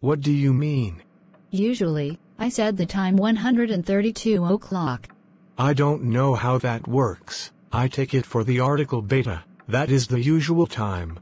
What do you mean? Usually, I said the time 132 o'clock. I don't know how that works. I take it for the article beta. That is the usual time.